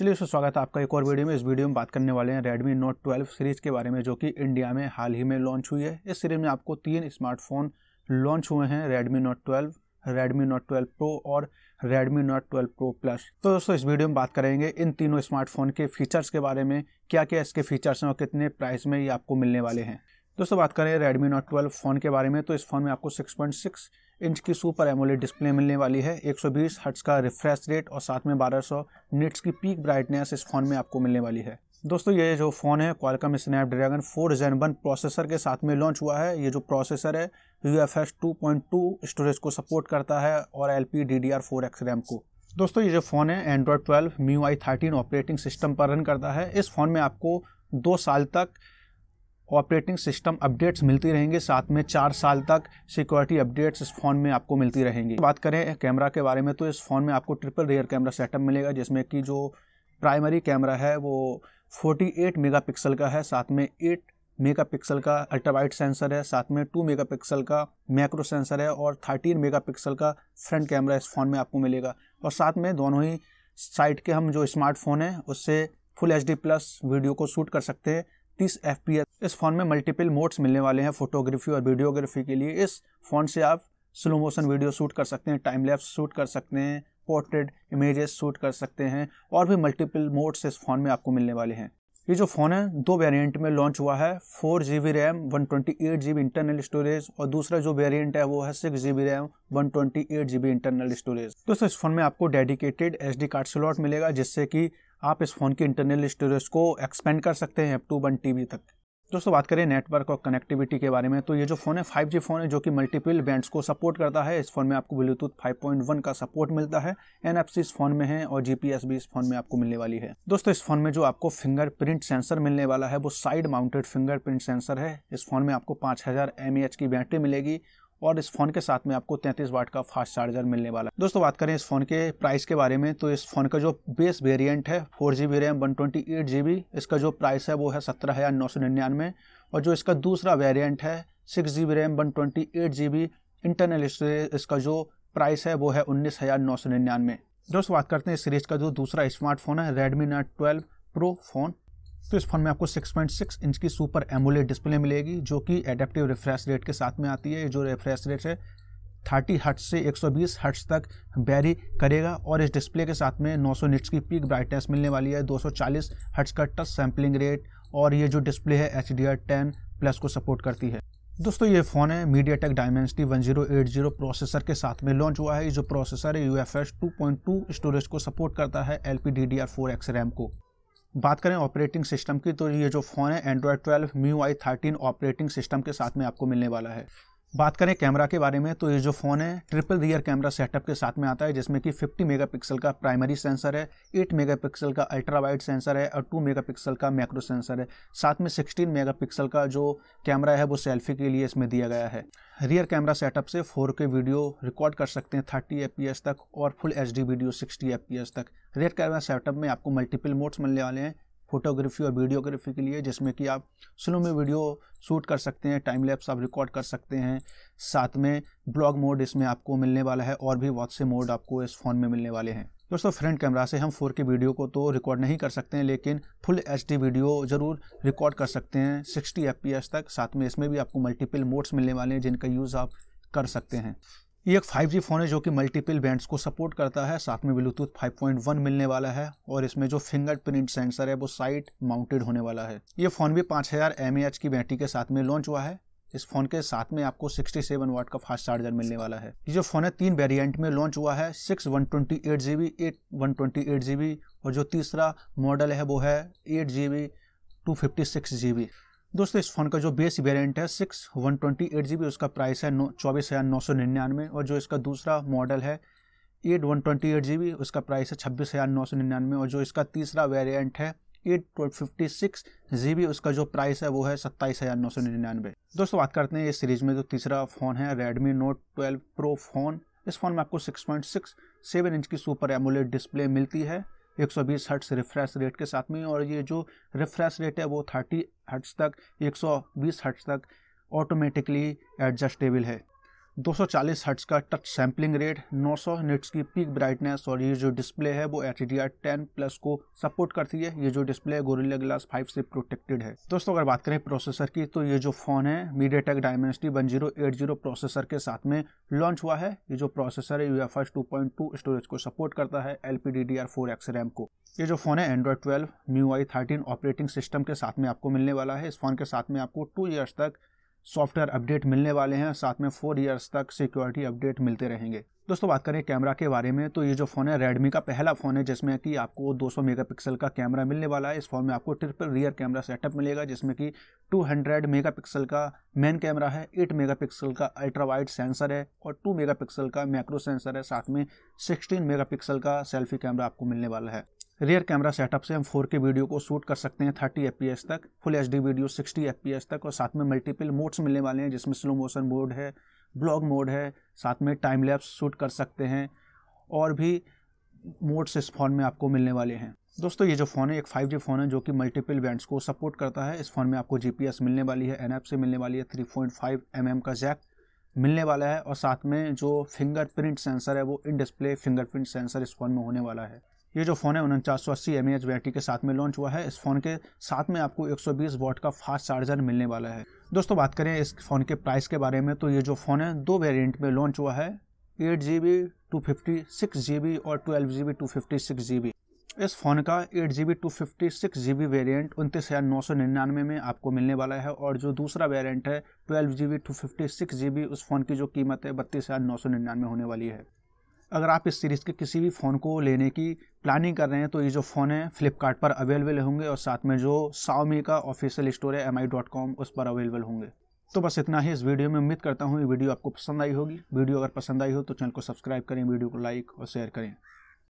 चलिए सो स्वागत है आपका एक और वीडियो में इस वीडियो में बात करने वाले हैं Redmi Note 12 सीरीज़ के बारे में जो कि इंडिया में हाल ही में लॉन्च हुई है इस सीरीज में आपको तीन स्मार्टफोन लॉन्च हुए हैं Redmi Note 12, Redmi Note 12 Pro और Redmi Note 12 Pro Plus तो दोस्तों इस वीडियो में बात करेंगे इन तीनों स्मार्टफोन के फीचर्स के बारे में क्या क्या इसके फीचर्स हैं और कितने प्राइस में ये आपको मिलने वाले हैं दोस्तों बात करें रेडमी नोट ट्वेल्व फ़ोन के बारे में तो इस फोन में आपको सिक्स इंच की सुपर एमोलेड डिस्प्ले मिलने वाली है 120 हर्ट्स का रिफ्रेश रेट और साथ में 1200 निट्स की पीक ब्राइटनेस इस फ़ोन में आपको मिलने वाली है दोस्तों ये जो फ़ोन है Qualcomm Snapdragon 4 gen one processor के साथ में लॉन्च हुआ है ये जो प्रोसेसर है U F S two point two storage को सपोर्ट करता है और L P D D R four X RAM को दोस्तों ये जो फ़ोन है Android twelve MIUI thirteen operating system पर रन करता है इस फ़ोन में आपको दो साल तक ऑपरेटिंग सिस्टम अपडेट्स मिलती रहेंगे साथ में चार साल तक सिक्योरिटी अपडेट्स इस फ़ोन में आपको मिलती रहेंगी बात करें कैमरा के बारे में तो इस फ़ोन में आपको ट्रिपल रेयर कैमरा सेटअप मिलेगा जिसमें कि जो प्राइमरी कैमरा है वो 48 मेगापिक्सल का है साथ में 8 मेगापिक्सल का अल्ट्रावाइट सेंसर है साथ में 2 मेगापिक्सल का मैक्रो सेंसर है और 13 मेगापिक्सल का फ्रंट कैमरा इस फ़ोन में आपको मिलेगा और साथ में दोनों ही साइड के हम जो स्मार्टफोन है उससे फुल एच प्लस वीडियो को शूट कर सकते हैं तीस एफ इस फोन में मल्टीपल मोड्स मिलने वाले हैं फोटोग्राफी और वीडियोग्राफी के लिए इस फोन से आप स्लो मोशन वीडियो शूट कर सकते हैं टाइम लैप्स शूट कर सकते हैं पोर्ट्रेट इमेजेस शूट कर सकते हैं और भी मल्टीपल मोड्स इस फोन में आपको मिलने वाले हैं ये जो फ़ोन है दो वेरिएंट में लॉन्च हुआ है four G B RAM one twenty eight G B internal storage और दूसरा जो वेरिएंट है वो है six G B RAM one twenty eight G B internal storage दोस्तों इस फोन में आपको dedicated S D card slot मिलेगा जिससे कि आप इस फोन की इंटरनल स्टोरेज को एक्सपेंड कर सकते हैं up to one T B तक दोस्तों बात करें नेटवर्क और कनेक्टिविटी के बारे में तो ये जो फ़ोन है 5G फ़ोन है जो कि मल्टीपल बैंड्स को सपोर्ट करता है इस फ़ोन में आपको ब्लूटूथ 5.1 का सपोर्ट मिलता है एन इस फ़ोन में है और जीपीएस भी इस फ़ोन में आपको मिलने वाली है दोस्तों इस फ़ोन में जो आपको फिंगरप्रिंट सेंसर मिलने वाला है वो साइड माउंटेड फिंगरप्रिंट सेंसर है इस फ़ोन में आपको पाँच की बैटरी मिलेगी और इस फोन के साथ में आपको 33 वाट का फास्ट चार्जर मिलने वाला है दोस्तों बात करें इस फोन के प्राइस के बारे में तो इस फोन का जो बेस वेरिएंट है four G B RAM one twenty eight G B इसका जो प्राइस है वो है सत्रह हज़ार नौ सौ निन्यानवे और जो इसका दूसरा वेरिएंट है six G B RAM one twenty eight G B internal storage इसका जो प्राइस है वो है उन्नीस हज़ार नौ सौ निन्यानवे दोस्तों बात करते हैं इस सीरीज़ का जो दूसरा स्मार्टफोन है Redmi Note twelve Pro phone तो इस फोन में आपको 6.6 इंच की सुपर एमोलेड डिस्प्ले मिलेगी जो कि एडेप्टिव रिफ्रेश रेट के साथ में आती है जो रिफ्रेश रेट है 30 हट्स से 120 हट्स तक बैरी करेगा और इस डिस्प्ले के साथ में 900 निट्स की पीक ब्राइटनेस मिलने वाली है 240 हट्स का टच सैम्पलिंग रेट और ये जो डिस्प्ले है एच डी प्लस को सपोर्ट करती है दोस्तों ये फ़ोन है MediaTek Dimensity one processor के साथ में लॉन्च हुआ है जो प्रोसेसर है यू एफ स्टोरेज को सपोर्ट करता है L P D D R four X RAM को बात करें ऑपरेटिंग सिस्टम की तो ये जो फ़ोन है Android 12 MIUI thirteen operating system के साथ में आपको मिलने वाला है बात करें कैमरा के बारे में तो ये जो फ़ोन है ट्रिपल रियर कैमरा सेटअप के साथ में आता है जिसमें कि 50 मेगापिक्सल का प्राइमरी सेंसर है 8 मेगापिक्सल का अल्ट्रा वाइड सेंसर है और 2 मेगापिक्सल का मैक्रो सेंसर है साथ में 16 मेगापिक्सल का जो कैमरा है वो सेल्फी के लिए इसमें दिया गया है रियर कैमरा सेटअप से फोर के वीडियो रिकॉर्ड कर सकते हैं थर्टी एफ तक और full H video sixty F तक रियर कैमरा सेटअप में आपको मल्टीपल मोड्स मिलने वाले हैं फोटोग्राफी और वीडियोग्राफी के लिए जिसमें कि आप स्लो में वीडियो शूट कर सकते हैं टाइम लैप्स आप रिकॉर्ड कर सकते हैं साथ में ब्लॉग मोड इसमें आपको मिलने वाला है और भी बहुत से मोड आपको इस फ़ोन में मिलने वाले हैं दोस्तों फ्रंट कैमरा से हम 4K वीडियो को तो रिकॉर्ड नहीं कर सकते हैं लेकिन फुल एच वीडियो ज़रूर रिकॉर्ड कर सकते हैं सिक्सटी एफ तक साथ में इसमें भी आपको मल्टीपल मोड्स मिलने वाले हैं जिनका यूज़ आप कर सकते हैं ये एक 5G फ़ोन है जो कि मल्टीपल बैंड्स को सपोर्ट करता है साथ में ब्लूटूथ 5.1 मिलने वाला है और इसमें जो फिंगरप्रिंट सेंसर है वो साइट माउंटेड होने वाला है ये फ़ोन भी 5000 हज़ार की बैटरी के साथ में लॉन्च हुआ है इस फोन के साथ में आपको 67 वाट का फास्ट चार्जर मिलने वाला है ये जो फोन है तीन वेरिएंट में लॉन्च हुआ है six one twenty eight G B eight one twenty eight G B और जो तीसरा मॉडल है वो है eight G B two fifty six G B दोस्तों इस फ़ोन का जो बेस वेरिएंट है six one twenty eight G B उसका प्राइस है नौ चौबीस हज़ार नौ सौ निन्यानवे और जो इसका दूसरा मॉडल है eight one twenty eight G B उसका प्राइस है छब्बीस हज़ार नौ सौ निन्यानवे और जो इसका तीसरा वेरिएंट है eight fifty six G B उसका जो प्राइस है वो है सत्ताईस हज़ार नौ सौ निन्यानवे दोस्तों बात करते हैं इस सीरीज़ में जो तीसरा फ़ोन है Redmi Note twelve Pro phone इस फ़ोन में आपको six point six seven inch की सुपर एमोलेड डिस्प्ले मिलती है एक सौ बीस हर्ट्स रिफ्रेश रेट के साथ में और ये जो रिफ्रेश रेट है वो थर्टी हर्ट्स तक एक सौ बीस हर्ट्स तक ऑटोमेटिकली एडजस्टेबल है 240 हर्ट्स का टच सैम्पलिंग रेट 900 निट्स की पीक ब्राइटनेस और ये जो डिस्प्ले है वो H D R ten plus को सपोर्ट करती है ये जो डिस्प्ले है गोरिल्ला ग्लास 5 से प्रोटेक्टेड है दोस्तों अगर बात करें प्रोसेसर की तो ये जो फ़ोन है MediaTek Dimensity one processor के साथ में लॉन्च हुआ है ये जो प्रोसेसर है यू एफ स्टोरेज को सपोर्ट करता है L P D R four X RAM को ये जो फ़ोन है Android twelve MIUI thirteen operating system के साथ में आपको मिलने वाला है इस फ़ोन के साथ में आपको टू ईयर्स तक सॉफ्टवेयर अपडेट मिलने वाले हैं साथ में फोर ईयर्स तक सिक्योरिटी अपडेट मिलते रहेंगे दोस्तों बात करें कैमरा के बारे में तो ये जो फ़ोन है रेडमी का पहला फ़ोन है जिसमें कि आपको 200 मेगापिक्सल का कैमरा मिलने वाला है इस फोन में आपको ट्रिपल रियर कैमरा सेटअप मिलेगा जिसमें कि 200 मेगापिक्सल का मेन कैमरा है 8 मेगापिक्सल का अल्ट्रा वाइड सेंसर है और 2 मेगापिक्सल का मैक्रो सेंसर है साथ में 16 मेगापिक्सल का सेल्फी कैमरा आपको मिलने वाला है रियर कैमरा सेटअप से हम 4K वीडियो को शूट कर सकते हैं 30 एफ तक फुल एच वीडियो 60 एफ तक और साथ में मल्टीपल मोड्स मिलने वाले हैं जिसमें स्लो मोशन मोड है ब्लॉग मोड है साथ में टाइम लैप्स शूट कर सकते हैं और भी मोड्स इस फ़ोन में आपको मिलने वाले हैं दोस्तों ये जो फ़ोन है एक 5G फ़ोन है जो कि मल्टीपल बैंड्स को सपोर्ट करता है इस फ़ोन में आपको जी मिलने वाली है एन से मिलने वाली है थ्री पॉइंट mm का जैक मिलने वाला है और साथ में जो फिंगरप्रिंट सेंसर है वो इन डिस्प्ले फिंगरप्रिंट सेंसर इस फ़ोन में होने वाला है ये जो फ़ोन है उनचास सौ अस्सी एम एच बैटरी के साथ में लॉन्च हुआ है इस फ़ोन के साथ में आपको 120 वॉट का फास्ट चार्जर मिलने वाला है दोस्तों बात करें इस फ़ोन के प्राइस के बारे में तो ये जो फ़ोन है दो वेरिएंट में लॉन्च हुआ है eight G B two fifty six G B और twelve G B two fifty six G B इस फ़ोन का eight G B two fifty six G B variant उनतीस हज़ार नौ सौ निन्यानवे में आपको मिलने वाला है और जो दूसरा वेरियंट है twelve G B two fifty six G B उस फ़ोन की जो कीमत है बत्तीस हज़ार नौ सौ निन्यानवे होने वाली है अगर आप इस सीरीज़ के किसी भी फ़ोन को लेने की प्लानिंग कर रहे हैं तो ये जो फ़ोन है फ्लिपकार्ट पर अवेलेबल होंगे और साथ में जो साउमी का ऑफिशियल स्टोर है एम आई डॉट कॉम उस पर अवेलेबल होंगे तो बस इतना ही इस वीडियो में उम्मीद करता हूँ ये वीडियो आपको पसंद आई होगी वीडियो अगर पसंद आई हो तो चैनल को सब्सक्राइब करें वीडियो को लाइक और शेयर करें